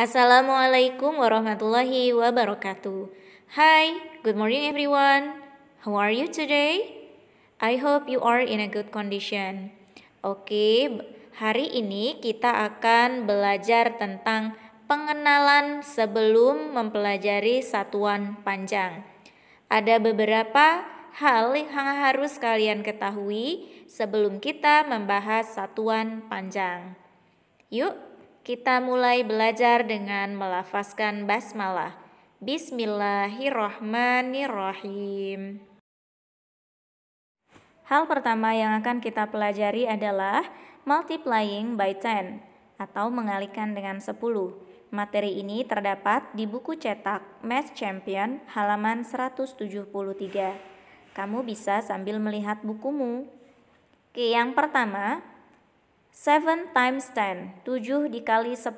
Assalamualaikum warahmatullahi wabarakatuh. Hi, good morning everyone. How are you today? I hope you are in a good condition. Oke, okay, hari ini kita akan belajar tentang pengenalan sebelum mempelajari satuan panjang. Ada beberapa hal yang harus kalian ketahui sebelum kita membahas satuan panjang. Yuk, kita mulai belajar dengan melafazkan basmalah. Bismillahirrahmanirrahim. Hal pertama yang akan kita pelajari adalah multiplying by 10 atau mengalikan dengan 10. Materi ini terdapat di buku cetak Math Champion halaman 173. Kamu bisa sambil melihat bukumu. Oke, yang pertama, 7 times 10, 7 dikali 10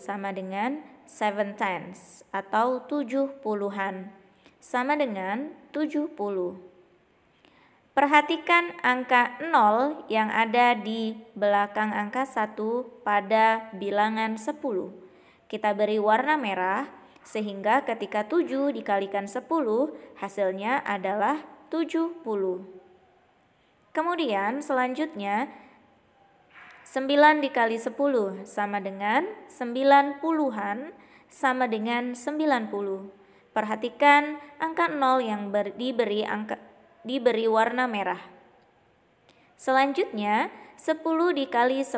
sama dengan 7 tens atau 7 puluhan sama dengan 70. Perhatikan angka 0 yang ada di belakang angka 1 pada bilangan 10. Kita beri warna merah sehingga ketika 7 dikalikan 10 hasilnya adalah 70. Kemudian selanjutnya 9 dikali 10 sama dengan 90 an sama dengan 90. Perhatikan angka 0 yang ber, diberi angka diberi warna merah. Selanjutnya 10 dikali 10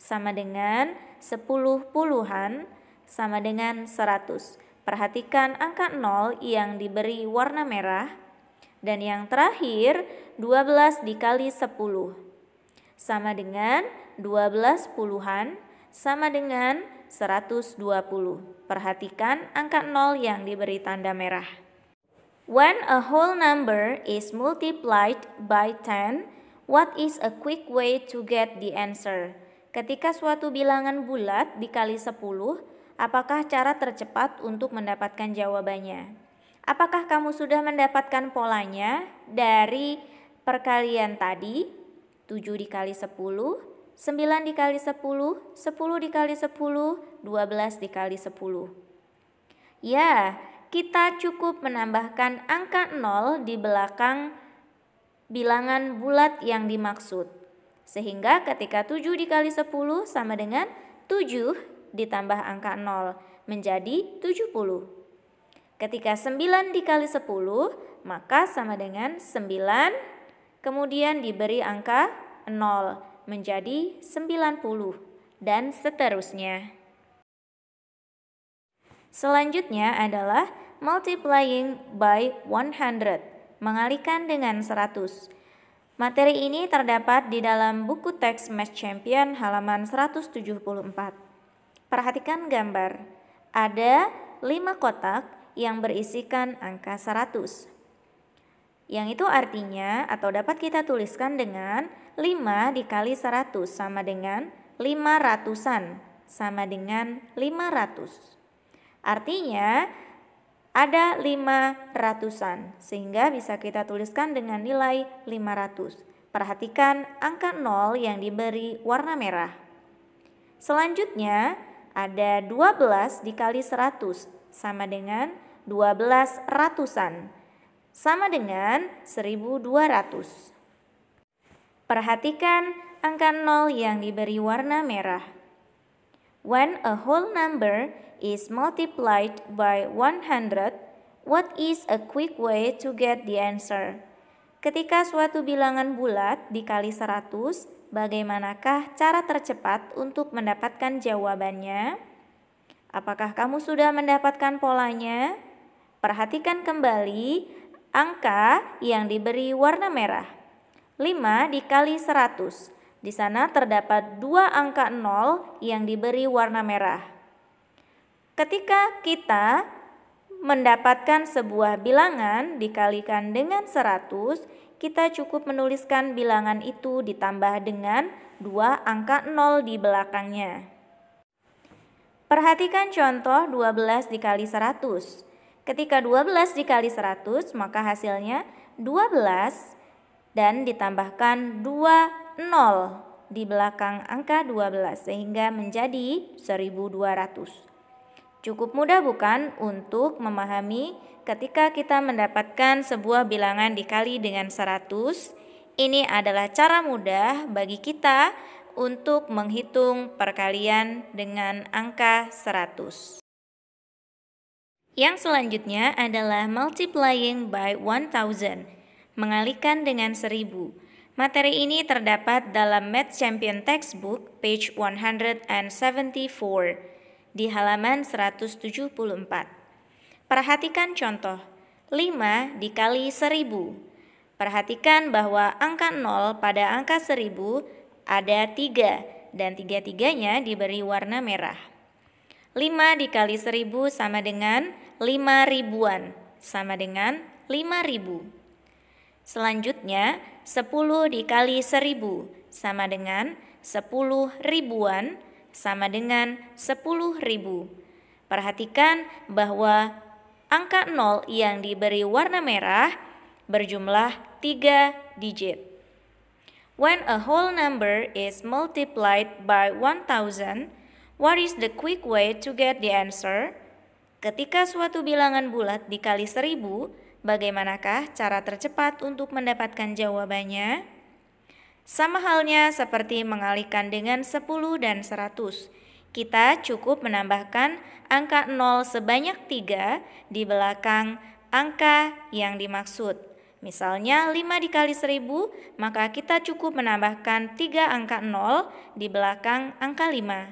sama dengan 10 puluhan sama dengan 100. Perhatikan angka 0 yang diberi warna merah. Dan yang terakhir 12 dikali 10 sama dengan 12 puluhan sama dengan 120. Perhatikan angka 0 yang diberi tanda merah. When a whole number is multiplied by 10, what is a quick way to get the answer? Ketika suatu bilangan bulat dikali 10, apakah cara tercepat untuk mendapatkan jawabannya? Apakah kamu sudah mendapatkan polanya dari perkalian tadi 7 dikali 10, 9 dikali 10, 10 dikali 10, 12 dikali 10. Ya, kita cukup menambahkan angka 0 di belakang bilangan bulat yang dimaksud. Sehingga ketika 7 dikali 10 sama dengan 7 ditambah angka 0 menjadi 70. Ketika 9 dikali 10 maka sama dengan 9 kemudian diberi angka 0 menjadi 90 dan seterusnya. Selanjutnya adalah multiplying by 100, mengalihkan dengan 100. Materi ini terdapat di dalam buku teks Match Champion halaman 174. Perhatikan gambar. Ada 5 kotak yang berisikan angka 100 yang itu artinya atau dapat kita tuliskan dengan 5 dikali 100 sama dengan 500-an sama dengan 500. Artinya ada 500-an sehingga bisa kita tuliskan dengan nilai 500. Perhatikan angka 0 yang diberi warna merah. Selanjutnya ada 12 dikali 100 sama dengan 12 ratusan sama dengan 1200. Perhatikan angka 0 yang diberi warna merah. When a whole number is multiplied by 100, what is a quick way to get the answer? Ketika suatu bilangan bulat dikali 100, bagaimanakah cara tercepat untuk mendapatkan jawabannya? Apakah kamu sudah mendapatkan polanya? Perhatikan kembali angka yang diberi warna merah. 5 dikali 100. Di sana terdapat dua angka 0 yang diberi warna merah. Ketika kita mendapatkan sebuah bilangan dikalikan dengan 100, kita cukup menuliskan bilangan itu ditambah dengan dua angka 0 di belakangnya. Perhatikan contoh 12 dikali 100. Ketika 12 dikali 100 maka hasilnya 12 dan ditambahkan 2 nol di belakang angka 12 sehingga menjadi 1200. Cukup mudah bukan untuk memahami ketika kita mendapatkan sebuah bilangan dikali dengan 100 ini adalah cara mudah bagi kita untuk menghitung perkalian dengan angka 100. Yang selanjutnya adalah multiplying by 1000, mengalikan dengan 1000. Materi ini terdapat dalam Math Champion Textbook page 174 di halaman 174. Perhatikan contoh 5 dikali 1000. Perhatikan bahwa angka 0 pada angka 1000 ada 3 dan tiga-tiganya diberi warna merah. 5 dikali 1000 sama dengan 1000 lima ribuan sama dengan lima ribu. Selanjutnya, sepuluh dikali seribu sama dengan sepuluh ribuan sama dengan sepuluh ribu. Perhatikan bahwa angka nol yang diberi warna merah berjumlah tiga digit. When a whole number is multiplied by 1000, what is the quick way to get the answer? Ketika suatu bilangan bulat dikali seribu, bagaimanakah cara tercepat untuk mendapatkan jawabannya? Sama halnya seperti mengalihkan dengan 10 dan 100. Kita cukup menambahkan angka 0 sebanyak 3 di belakang angka yang dimaksud. Misalnya 5 dikali 1000, maka kita cukup menambahkan 3 angka 0 di belakang angka 5.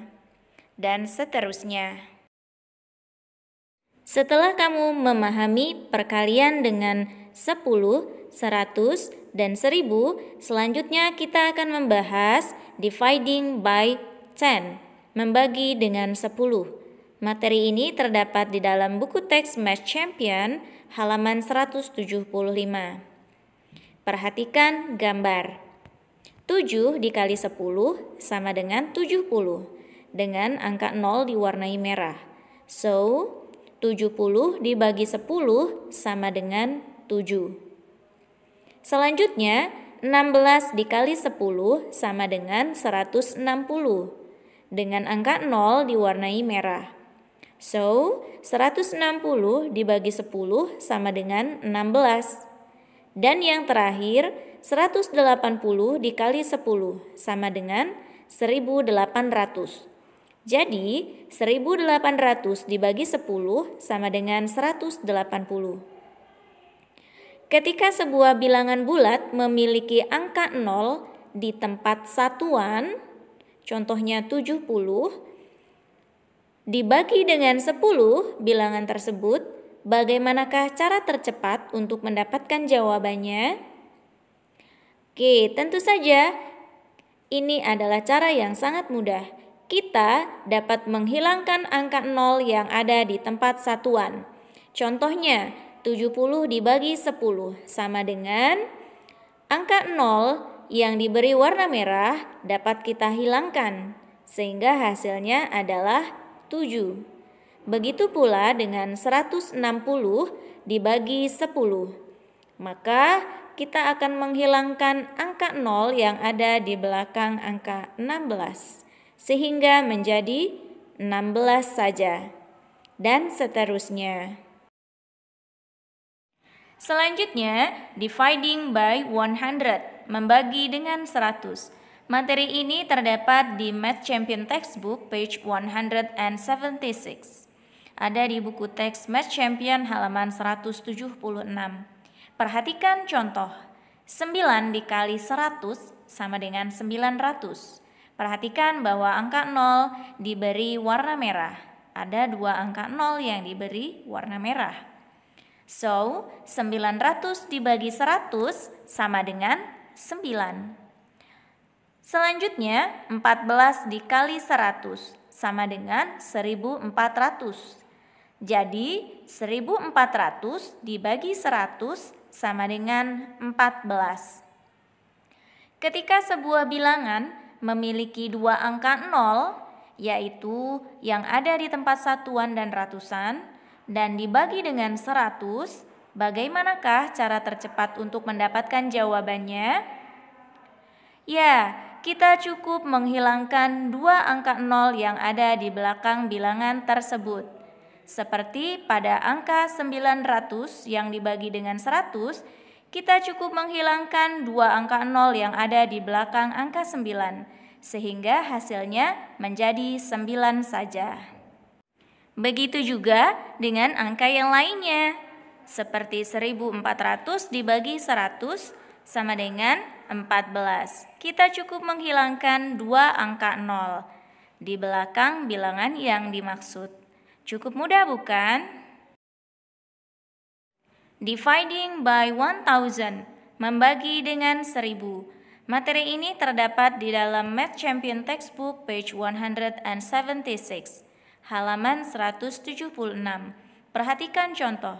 Dan seterusnya. Setelah kamu memahami perkalian dengan 10, 100, dan 1000, selanjutnya kita akan membahas dividing by 10, membagi dengan 10. Materi ini terdapat di dalam buku teks Match Champion halaman 175. Perhatikan gambar. 7 dikali 10 sama dengan 70 dengan angka 0 diwarnai merah. So, 70 dibagi 10 sama dengan 7. Selanjutnya, 16 dikali 10 sama dengan 160. Dengan angka 0 diwarnai merah. So, 160 dibagi 10 sama dengan 16. Dan yang terakhir, 180 dikali 10 sama dengan 1800. Jadi, 1800 dibagi 10 sama dengan 180. Ketika sebuah bilangan bulat memiliki angka 0 di tempat satuan, contohnya 70, dibagi dengan 10 bilangan tersebut, bagaimanakah cara tercepat untuk mendapatkan jawabannya? Oke, tentu saja ini adalah cara yang sangat mudah kita dapat menghilangkan angka 0 yang ada di tempat satuan. Contohnya, 70 dibagi 10 sama dengan angka 0 yang diberi warna merah dapat kita hilangkan sehingga hasilnya adalah 7. Begitu pula dengan 160 dibagi 10. Maka kita akan menghilangkan angka 0 yang ada di belakang angka 16 sehingga menjadi 16 saja, dan seterusnya. Selanjutnya, dividing by 100, membagi dengan 100. Materi ini terdapat di Math Champion Textbook page 176. Ada di buku teks Math Champion halaman 176. Perhatikan contoh. 9 dikali 100 sama dengan 900. Perhatikan bahwa angka 0 diberi warna merah. Ada dua angka 0 yang diberi warna merah. So, 900 dibagi 100 sama dengan 9. Selanjutnya, 14 dikali 100 sama dengan 1400. Jadi, 1400 dibagi 100 sama dengan 14. Ketika sebuah bilangan memiliki dua angka nol, yaitu yang ada di tempat satuan dan ratusan, dan dibagi dengan 100, bagaimanakah cara tercepat untuk mendapatkan jawabannya? Ya, kita cukup menghilangkan dua angka nol yang ada di belakang bilangan tersebut. Seperti pada angka 900 yang dibagi dengan 100, kita cukup menghilangkan dua angka nol yang ada di belakang angka 9, sehingga hasilnya menjadi 9 saja. Begitu juga dengan angka yang lainnya, seperti 1400 dibagi 100 sama dengan 14. Kita cukup menghilangkan dua angka nol di belakang bilangan yang dimaksud. Cukup mudah bukan? Dividing by 1000, membagi dengan 1000. Materi ini terdapat di dalam Math Champion Textbook page 176, halaman 176. Perhatikan contoh.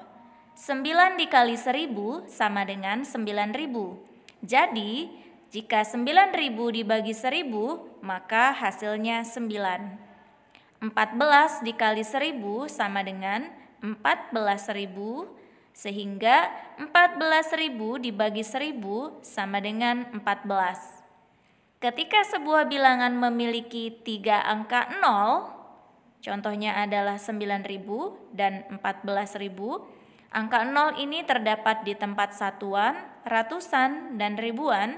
9 dikali 1000 sama dengan 9000. Jadi, jika 9000 dibagi 1000, maka hasilnya 9. 14 dikali 1000 sama dengan 14000 sehingga 14.000 dibagi 1.000 sama dengan 14. Ketika sebuah bilangan memiliki tiga angka 0, contohnya adalah 9.000 dan 14.000, Angka 0 ini terdapat di tempat satuan, ratusan, dan ribuan,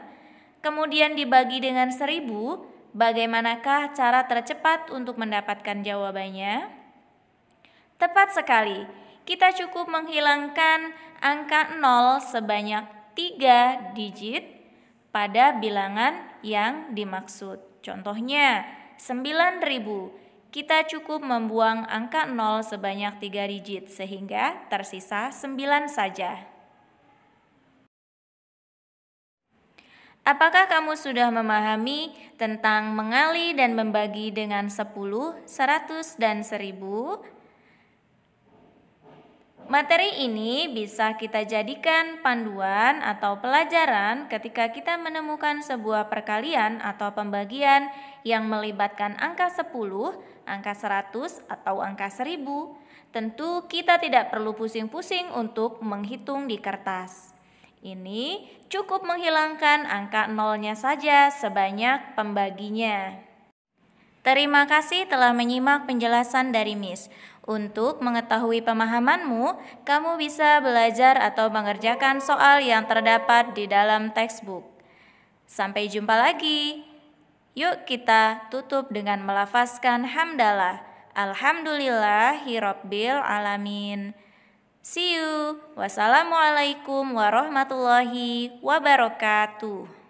kemudian dibagi dengan seribu, bagaimanakah cara tercepat untuk mendapatkan jawabannya? Tepat sekali, kita cukup menghilangkan angka 0 sebanyak 3 digit pada bilangan yang dimaksud. Contohnya 9000. Kita cukup membuang angka 0 sebanyak 3 digit sehingga tersisa 9 saja. Apakah kamu sudah memahami tentang mengali dan membagi dengan 10, 100, dan 1000? Materi ini bisa kita jadikan panduan atau pelajaran ketika kita menemukan sebuah perkalian atau pembagian yang melibatkan angka 10, angka 100, atau angka 1000. Tentu kita tidak perlu pusing-pusing untuk menghitung di kertas. Ini cukup menghilangkan angka nolnya saja sebanyak pembaginya. Terima kasih telah menyimak penjelasan dari Miss. Untuk mengetahui pemahamanmu, kamu bisa belajar atau mengerjakan soal yang terdapat di dalam textbook. Sampai jumpa lagi. Yuk kita tutup dengan melafazkan hamdalah. Alhamdulillahirabbil alamin. See you. Wassalamualaikum warahmatullahi wabarakatuh.